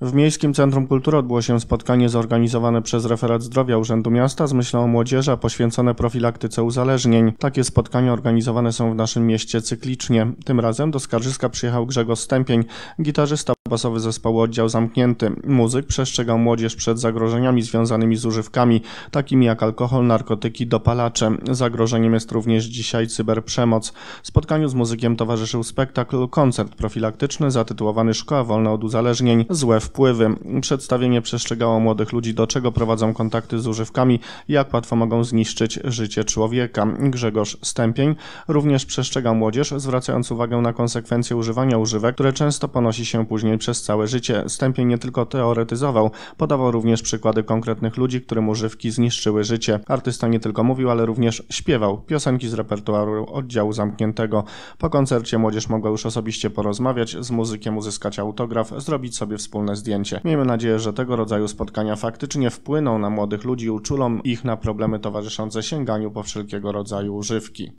W Miejskim Centrum Kultury odbyło się spotkanie zorganizowane przez Referat Zdrowia Urzędu Miasta z myślą o młodzieży, a poświęcone profilaktyce uzależnień. Takie spotkania organizowane są w naszym mieście cyklicznie. Tym razem do Skarżyska przyjechał Grzegorz Stępień, gitarzysta basowy zespołu Oddział Zamknięty. Muzyk przestrzegał młodzież przed zagrożeniami związanymi z używkami, takimi jak alkohol, narkotyki, dopalacze. Zagrożeniem jest również dzisiaj cyberprzemoc. Spotkaniu z muzykiem towarzyszył spektakl, koncert profilaktyczny zatytułowany Szkoła Wolna od Uzależnień, złe wpływy. Przedstawienie przestrzegało młodych ludzi, do czego prowadzą kontakty z używkami i jak łatwo mogą zniszczyć życie człowieka. Grzegorz Stępień również przestrzega młodzież, zwracając uwagę na konsekwencje używania używek, które często ponosi się później przez całe życie. Stępień nie tylko teoretyzował, podawał również przykłady konkretnych ludzi, którym używki zniszczyły życie. Artysta nie tylko mówił, ale również śpiewał piosenki z repertuaru oddziału zamkniętego. Po koncercie młodzież mogła już osobiście porozmawiać z muzykiem, uzyskać autograf, zrobić sobie wspólne piękne zdjęcie. Miejmy nadzieję, że tego rodzaju spotkania faktycznie wpłyną na młodych ludzi i uczulą ich na problemy towarzyszące sięganiu po wszelkiego rodzaju używki.